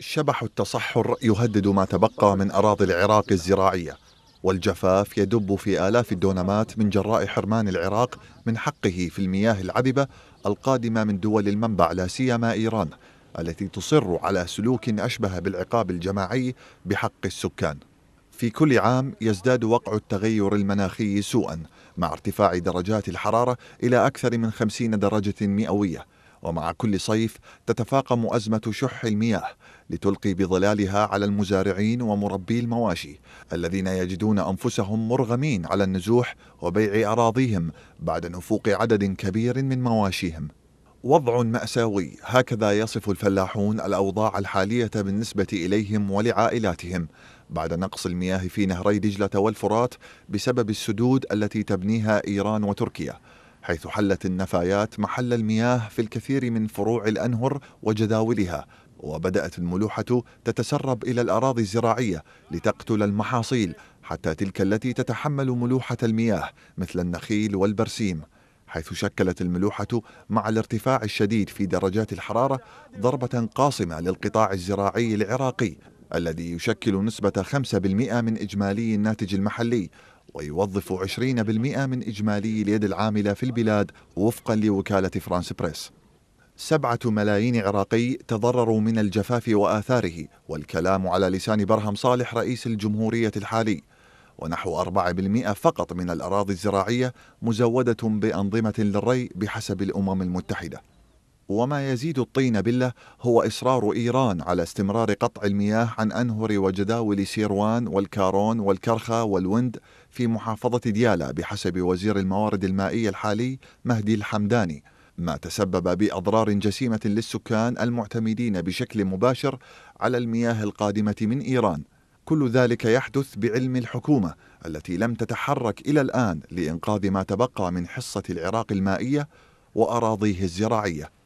شبح التصحر يهدد ما تبقى من أراضي العراق الزراعية والجفاف يدب في آلاف الدونمات من جراء حرمان العراق من حقه في المياه العذبة القادمة من دول المنبع لا سيما إيران التي تصر على سلوك أشبه بالعقاب الجماعي بحق السكان في كل عام يزداد وقع التغير المناخي سوءا مع ارتفاع درجات الحرارة إلى أكثر من 50 درجة مئوية ومع كل صيف تتفاقم أزمة شح المياه لتلقي بظلالها على المزارعين ومربي المواشي الذين يجدون أنفسهم مرغمين على النزوح وبيع أراضيهم بعد نفوق عدد كبير من مواشيهم وضع مأساوي هكذا يصف الفلاحون الأوضاع الحالية بالنسبة إليهم ولعائلاتهم بعد نقص المياه في نهري دجلة والفرات بسبب السدود التي تبنيها إيران وتركيا حيث حلت النفايات محل المياه في الكثير من فروع الأنهر وجداولها وبدأت الملوحة تتسرب إلى الأراضي الزراعية لتقتل المحاصيل حتى تلك التي تتحمل ملوحة المياه مثل النخيل والبرسيم حيث شكلت الملوحة مع الارتفاع الشديد في درجات الحرارة ضربة قاصمة للقطاع الزراعي العراقي الذي يشكل نسبة 5% من إجمالي الناتج المحلي ويوظف 20% من إجمالي اليد العاملة في البلاد وفقا لوكالة فرانس بريس سبعة ملايين عراقي تضرروا من الجفاف وآثاره والكلام على لسان برهم صالح رئيس الجمهورية الحالي ونحو 4% فقط من الأراضي الزراعية مزودة بأنظمة للري بحسب الأمم المتحدة وما يزيد الطين بله هو إصرار إيران على استمرار قطع المياه عن أنهر وجداول سيروان والكارون والكرخة والوند في محافظة ديالى بحسب وزير الموارد المائية الحالي مهدي الحمداني ما تسبب بأضرار جسيمة للسكان المعتمدين بشكل مباشر على المياه القادمة من إيران كل ذلك يحدث بعلم الحكومة التي لم تتحرك إلى الآن لإنقاذ ما تبقى من حصة العراق المائية وأراضيه الزراعية